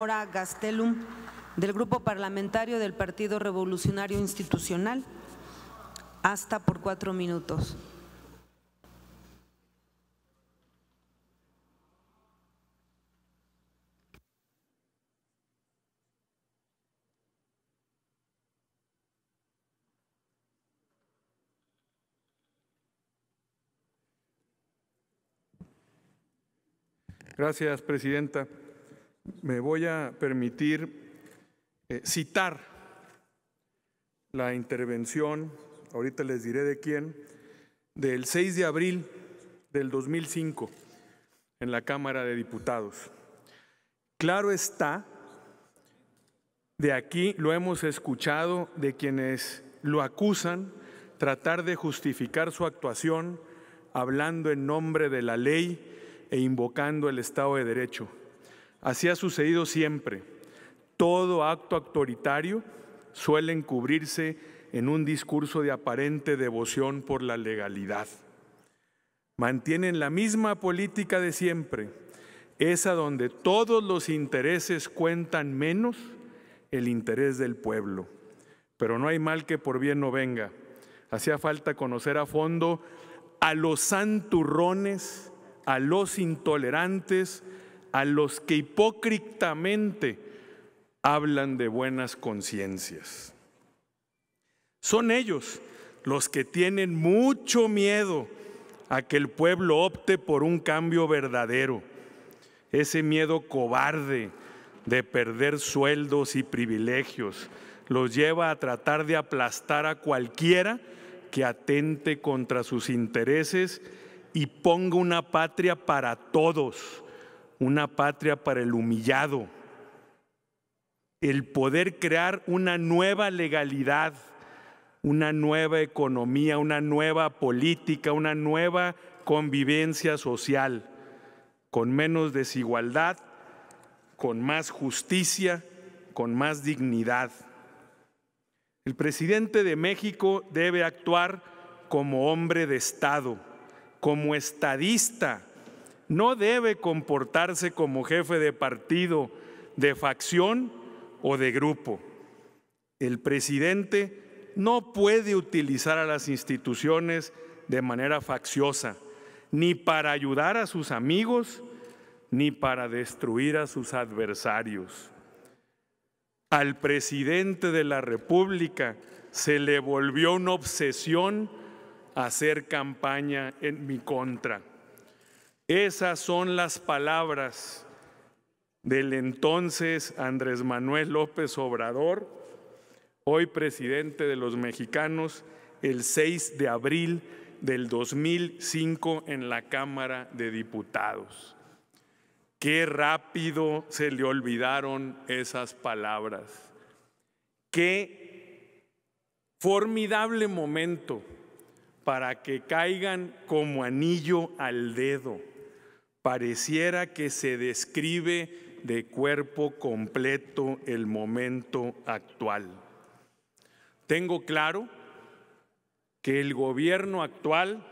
Ahora Gastelum, del Grupo Parlamentario del Partido Revolucionario Institucional, hasta por cuatro minutos. Gracias, Presidenta me voy a permitir eh, citar la intervención, ahorita les diré de quién, del 6 de abril del 2005 en la Cámara de Diputados. Claro está, de aquí lo hemos escuchado de quienes lo acusan, tratar de justificar su actuación hablando en nombre de la ley e invocando el Estado de Derecho. Así ha sucedido siempre. Todo acto autoritario suele encubrirse en un discurso de aparente devoción por la legalidad. Mantienen la misma política de siempre, esa donde todos los intereses cuentan menos el interés del pueblo. Pero no hay mal que por bien no venga. Hacía falta conocer a fondo a los santurrones, a los intolerantes, a los que hipócritamente hablan de buenas conciencias. Son ellos los que tienen mucho miedo a que el pueblo opte por un cambio verdadero, ese miedo cobarde de perder sueldos y privilegios los lleva a tratar de aplastar a cualquiera que atente contra sus intereses y ponga una patria para todos, una patria para el humillado, el poder crear una nueva legalidad, una nueva economía, una nueva política, una nueva convivencia social, con menos desigualdad, con más justicia, con más dignidad. El presidente de México debe actuar como hombre de Estado, como estadista, no debe comportarse como jefe de partido, de facción o de grupo. El presidente no puede utilizar a las instituciones de manera facciosa, ni para ayudar a sus amigos, ni para destruir a sus adversarios. Al presidente de la República se le volvió una obsesión hacer campaña en mi contra. Esas son las palabras del entonces Andrés Manuel López Obrador, hoy presidente de los mexicanos, el 6 de abril del 2005 en la Cámara de Diputados. Qué rápido se le olvidaron esas palabras. Qué formidable momento para que caigan como anillo al dedo Pareciera que se describe de cuerpo completo el momento actual. Tengo claro que el gobierno actual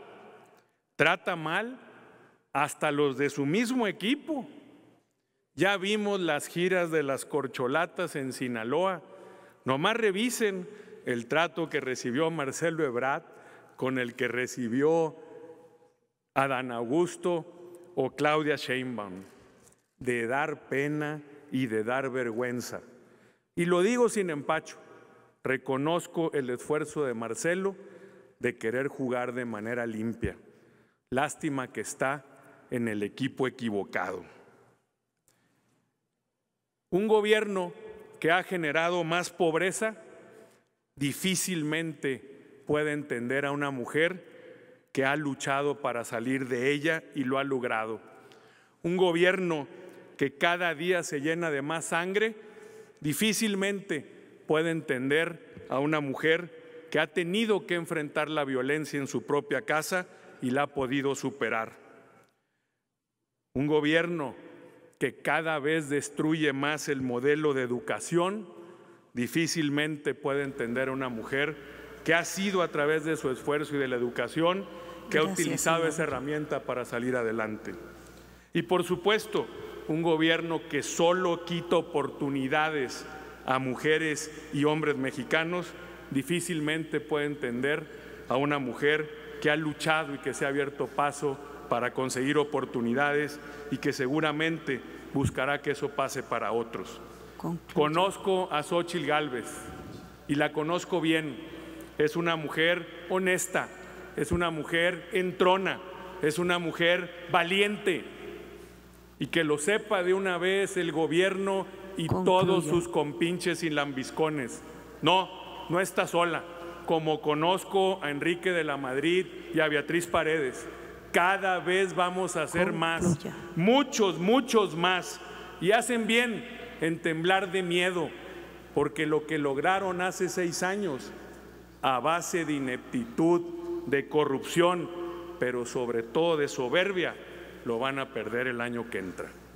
trata mal hasta los de su mismo equipo. Ya vimos las giras de las corcholatas en Sinaloa. Nomás revisen el trato que recibió Marcelo Ebrard con el que recibió a Dan Augusto o Claudia Sheinbaum, de dar pena y de dar vergüenza. Y lo digo sin empacho, reconozco el esfuerzo de Marcelo de querer jugar de manera limpia. Lástima que está en el equipo equivocado. Un gobierno que ha generado más pobreza difícilmente puede entender a una mujer que ha luchado para salir de ella y lo ha logrado. Un gobierno que cada día se llena de más sangre difícilmente puede entender a una mujer que ha tenido que enfrentar la violencia en su propia casa y la ha podido superar. Un gobierno que cada vez destruye más el modelo de educación, difícilmente puede entender a una mujer que ha sido a través de su esfuerzo y de la educación que ha utilizado esa herramienta para salir adelante. Y por supuesto, un gobierno que solo quita oportunidades a mujeres y hombres mexicanos difícilmente puede entender a una mujer que ha luchado y que se ha abierto paso para conseguir oportunidades y que seguramente buscará que eso pase para otros. Conozco a Xochil Gálvez y la conozco bien. Es una mujer honesta, es una mujer en trona, es una mujer valiente. Y que lo sepa de una vez el gobierno y todos sus compinches y lambiscones. No, no está sola, como conozco a Enrique de la Madrid y a Beatriz Paredes. Cada vez vamos a hacer más, muchos, muchos más. Y hacen bien en temblar de miedo, porque lo que lograron hace seis años a base de ineptitud, de corrupción, pero sobre todo de soberbia, lo van a perder el año que entra.